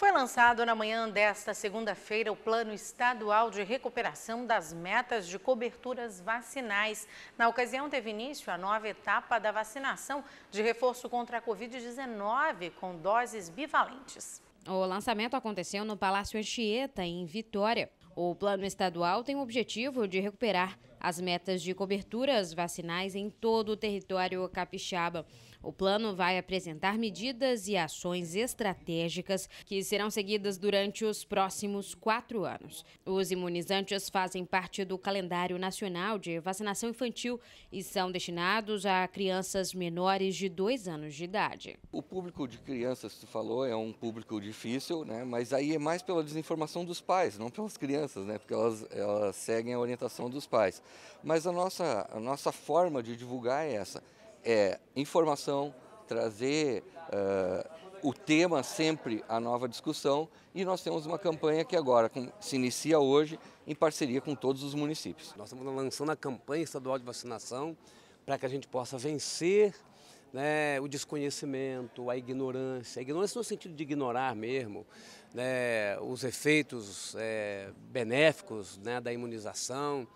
Foi lançado na manhã desta segunda-feira o Plano Estadual de Recuperação das Metas de Coberturas Vacinais. Na ocasião, teve início a nova etapa da vacinação de reforço contra a Covid-19 com doses bivalentes. O lançamento aconteceu no Palácio Anchieta, em Vitória. O plano estadual tem o objetivo de recuperar as metas de coberturas vacinais em todo o território capixaba. O plano vai apresentar medidas e ações estratégicas que serão seguidas durante os próximos quatro anos. Os imunizantes fazem parte do calendário nacional de vacinação infantil e são destinados a crianças menores de dois anos de idade. O público de crianças, você falou, é um público difícil, né? mas aí é mais pela desinformação dos pais, não pelas crianças, né? porque elas, elas seguem a orientação dos pais. Mas a nossa, a nossa forma de divulgar é essa: é informação, trazer uh, o tema sempre à nova discussão. E nós temos uma campanha que agora com, se inicia hoje em parceria com todos os municípios. Nós estamos lançando a campanha estadual de vacinação para que a gente possa vencer né, o desconhecimento, a ignorância, a ignorância no sentido de ignorar mesmo né, os efeitos é, benéficos né, da imunização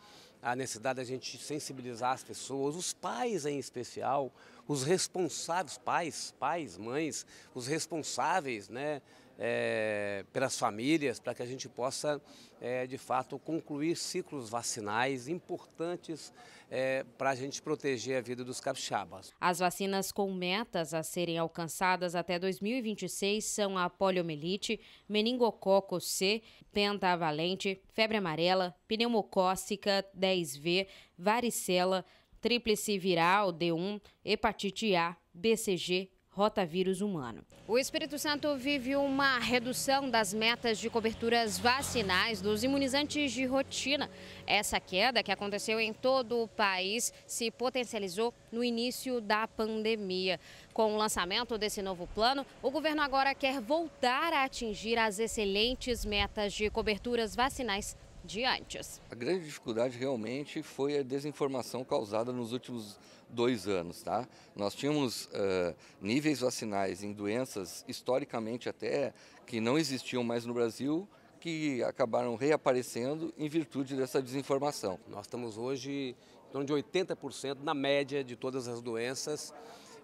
a necessidade da gente sensibilizar as pessoas, os pais em especial, os responsáveis, pais, pais, mães, os responsáveis, né? é, pelas famílias, para que a gente possa, é, de fato, concluir ciclos vacinais importantes é, para a gente proteger a vida dos capixabas. As vacinas com metas a serem alcançadas até 2026 são a poliomielite, meningococo C, pentavalente, febre amarela, pneumocócica 10V, varicela, tríplice viral D1, hepatite A, BCG rotavírus humano. O Espírito Santo vive uma redução das metas de coberturas vacinais dos imunizantes de rotina. Essa queda, que aconteceu em todo o país, se potencializou no início da pandemia. Com o lançamento desse novo plano, o governo agora quer voltar a atingir as excelentes metas de coberturas vacinais de antes. A grande dificuldade realmente foi a desinformação causada nos últimos dois anos. Tá? Nós tínhamos uh, níveis vacinais em doenças historicamente até que não existiam mais no Brasil, que acabaram reaparecendo em virtude dessa desinformação. Nós estamos hoje em torno de 80% na média de todas as doenças,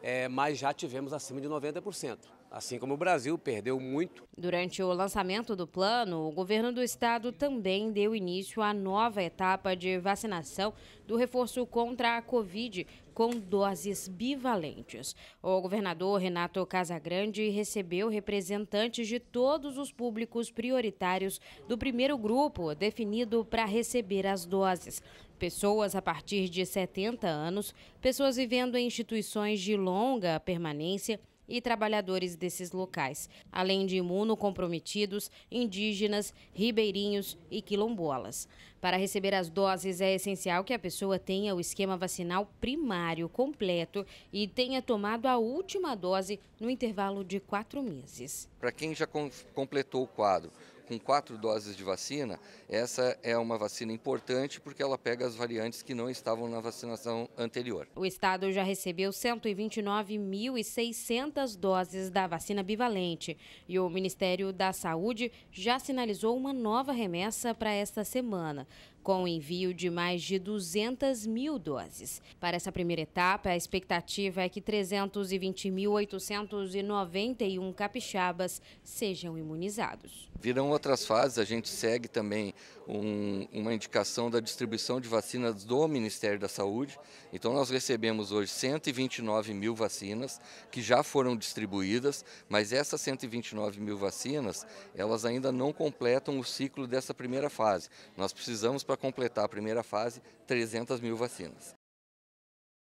é, mas já tivemos acima de 90% assim como o Brasil perdeu muito. Durante o lançamento do plano, o governo do estado também deu início à nova etapa de vacinação do reforço contra a Covid com doses bivalentes. O governador Renato Casagrande recebeu representantes de todos os públicos prioritários do primeiro grupo definido para receber as doses. Pessoas a partir de 70 anos, pessoas vivendo em instituições de longa permanência e trabalhadores desses locais, além de imunocomprometidos, indígenas, ribeirinhos e quilombolas. Para receber as doses, é essencial que a pessoa tenha o esquema vacinal primário completo e tenha tomado a última dose no intervalo de quatro meses. Para quem já completou o quadro com quatro doses de vacina, essa é uma vacina importante porque ela pega as variantes que não estavam na vacinação anterior. O Estado já recebeu 129.600 doses da vacina bivalente e o Ministério da Saúde já sinalizou uma nova remessa para esta semana com o envio de mais de 200 mil doses. Para essa primeira etapa, a expectativa é que 320.891 capixabas sejam imunizados. Virão outras fases, a gente segue também um, uma indicação da distribuição de vacinas do Ministério da Saúde. Então, nós recebemos hoje 129 mil vacinas que já foram distribuídas, mas essas 129 mil vacinas, elas ainda não completam o ciclo dessa primeira fase. Nós precisamos para completar a primeira fase, 300 mil vacinas.